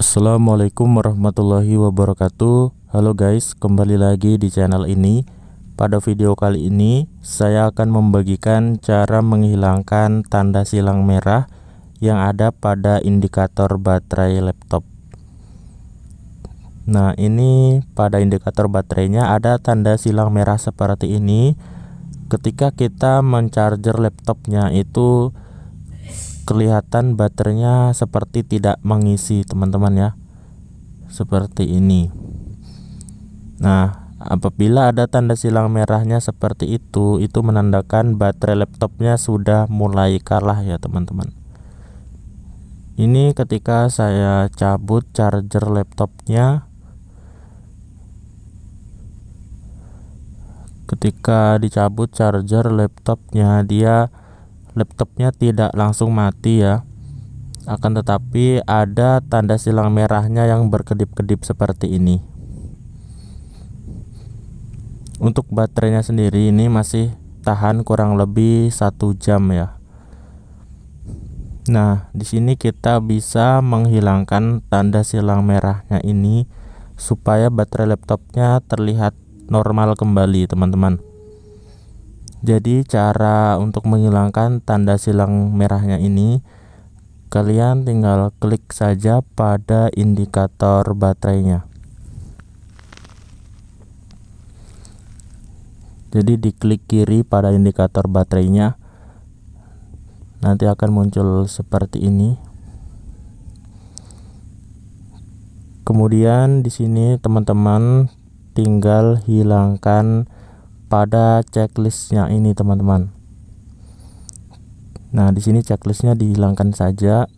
Assalamualaikum warahmatullahi wabarakatuh Halo guys, kembali lagi di channel ini Pada video kali ini, saya akan membagikan cara menghilangkan tanda silang merah Yang ada pada indikator baterai laptop Nah ini pada indikator baterainya ada tanda silang merah seperti ini Ketika kita mencharger laptopnya itu kelihatan baterainya seperti tidak mengisi teman-teman ya seperti ini nah apabila ada tanda silang merahnya seperti itu itu menandakan baterai laptopnya sudah mulai kalah ya teman-teman ini ketika saya cabut charger laptopnya ketika dicabut charger laptopnya dia laptopnya tidak langsung mati ya akan tetapi ada tanda silang merahnya yang berkedip-kedip seperti ini untuk baterainya sendiri ini masih tahan kurang lebih satu jam ya Nah, di sini kita bisa menghilangkan tanda silang merahnya ini supaya baterai laptopnya terlihat normal kembali, teman-teman. Jadi cara untuk menghilangkan tanda silang merahnya ini kalian tinggal klik saja pada indikator baterainya. Jadi diklik kiri pada indikator baterainya nanti akan muncul seperti ini. Kemudian di sini teman-teman tinggal hilangkan pada checklist yang ini teman-teman nah di sini checklistnya dihilangkan saja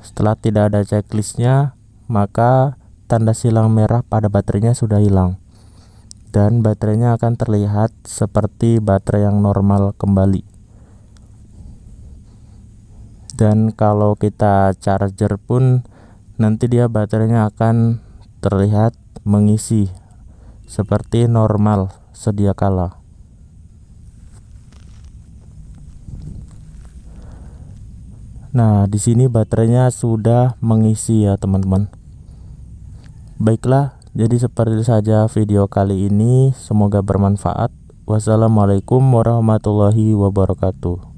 setelah tidak ada checklistnya maka tanda silang merah pada baterainya sudah hilang dan baterainya akan terlihat seperti baterai yang normal kembali dan kalau kita charger pun nanti dia baterainya akan terlihat mengisi seperti normal sedia kala. Nah, di sini baterainya sudah mengisi ya, teman-teman. Baiklah, jadi seperti saja video kali ini, semoga bermanfaat. Wassalamualaikum warahmatullahi wabarakatuh.